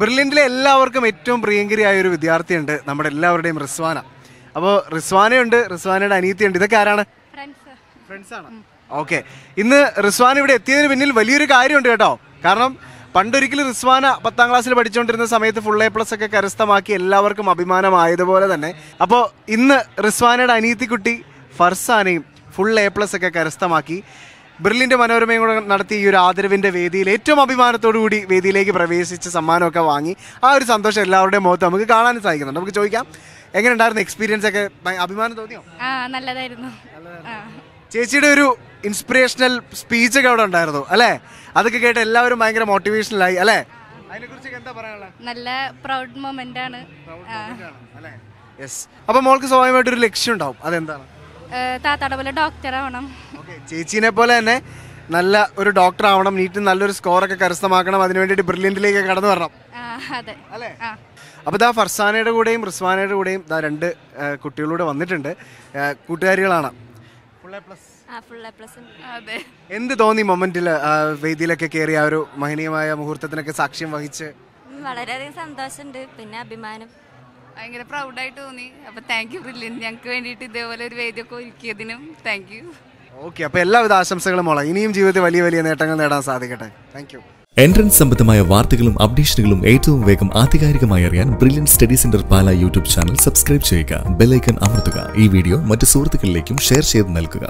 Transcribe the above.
ബെർലിനിലെ എല്ലാവർക്കും ഏറ്റവും പ്രിയങ്കരിയായ ഒരു വിദ്യാർത്ഥിയുണ്ട് നമ്മുടെ എല്ലാവരുടെയും റിസ്വാന അപ്പോൾ റിസ്വാനയുണ്ട് റിസ്വാനയുടെ അനിയത്തിയുണ്ട് ഇതൊക്കെ ആരാണ് ഫ്രണ്ട്സാണ് ഓക്കെ ഇന്ന് റിസ്വാന ഇവിടെ എത്തിയതിന് പിന്നിൽ വലിയൊരു കാര്യമുണ്ട് കേട്ടോ കാരണം പണ്ടൊരിക്കലും റിസ്വാന പത്താം ക്ലാസ്സിൽ പഠിച്ചുകൊണ്ടിരുന്ന സമയത്ത് ഫുൾ എ പ്ലസ് ഒക്കെ കരസ്ഥമാക്കി എല്ലാവർക്കും അഭിമാനമായതുപോലെ തന്നെ അപ്പോൾ ഇന്ന് റിസ്വാനയുടെ അനിയത്തിക്കുട്ടി ഫർസാനയും ഫുൾ എ പ്ലസ് ഒക്കെ കരസ്ഥമാക്കി ബ്രില്ലിൻ്റെ മനോരമയും കൂടെ നടത്തി ഈ ഒരു ആദരവിൻ്റെ വേദിയിൽ ഏറ്റവും അഭിമാനത്തോടു കൂടി വേദിയിലേക്ക് പ്രവേശിച്ച് സമ്മാനമൊക്കെ വാങ്ങി ആ ഒരു സന്തോഷം എല്ലാവരുടെയും മുഖത്ത് നമുക്ക് കാണാൻ സാധിക്കുന്നുണ്ട് നമുക്ക് ചോദിക്കാം എങ്ങനെ ഉണ്ടായിരുന്നു എക്സ്പീരിയൻസ് ഒക്കെ അഭിമാനം തോന്നിയോ നല്ലതായിരുന്നു ചേച്ചിയുടെ ഒരു ഇൻസ്പിറേഷണൽ സ്പീച്ച് ഒക്കെ അവിടെ ഉണ്ടായിരുന്നു അല്ലേ അതൊക്കെ കേട്ട് എല്ലാവരും ഭയങ്കര മോട്ടിവേഷനിലായി അല്ലേ നല്ല പ്രൗഡ് മൊമെന്റ് ആണ് യെസ് അപ്പൊ മോൾക്ക് സ്വാഭാവികമായിട്ട് ഒരു ലക്ഷ്യം ഉണ്ടാവും അതെന്താണ് താത്താടെ പോലെ ഡോക്ടർ ആവണം ചേച്ചീനെ പോലെ തന്നെ നല്ല ഒരു ഡോക്ടർ ആവണം നീറ്റ് നല്ലൊരു സ്കോറൊക്കെ കരസ്ഥമാക്കണം അതിനു വേണ്ടിയിട്ട് ബ്രില്യൻറ്റിലേക്ക് കടന്നു വരണം അതെ അല്ലേ അപ്പോൾ ഇതാ ഫർസാനയുടെ കൂടെയും റിസ്വാനയുടെ കൂടെയും ഇതാ രണ്ട് കുട്ടികളൂടെ വന്നിട്ടുണ്ട് കൂട്ടുകാരികളാണ് എന്ത് തോന്നി മൊമെന്റിൽ വേദിയിലൊക്കെ കയറി ആ ഒരു മഹനീയമായ മുഹൂർത്തത്തിനൊക്കെ സാക്ഷ്യം വഹിച്ച് വളരെയധികം സന്തോഷമുണ്ട് പിന്നെ അഭിമാനം ഭയങ്കര പ്രൗഡായിട്ട് തോന്നി അപ്പോൾ താങ്ക് യു ബ്രില്യൻ ഞങ്ങൾക്ക് വേണ്ടിയിട്ട് ഇതേപോലെ ഒരു വേദിയൊക്കെ ഒരുക്കിയതിനും താങ്ക് യു ഓക്കെ അപ്പോൾ എല്ലാവിധ ആശംസകളും മോളാം ഇനിയും ജീവിതത്തിൽ വലിയ വലിയ നേട്ടങ്ങൾ നേടാൻ സാധിക്കട്ടെ താങ്ക് യു എൻട്രൻസ് സംബന്ധമായ വാർത്തകളും അപ്ഡേഷനുകളും ഏറ്റവും വേഗം ആധികാരികമായി അറിയാൻ brilliant study centre Pala YouTube channel subscribe ചെയ്യുക ബെലൈക്കൺ അമർത്തുക ഈ വീഡിയോ മറ്റ് സുഹൃത്തുക്കളിലേക്കും ഷെയർ ചെയ്ത് നൽകുക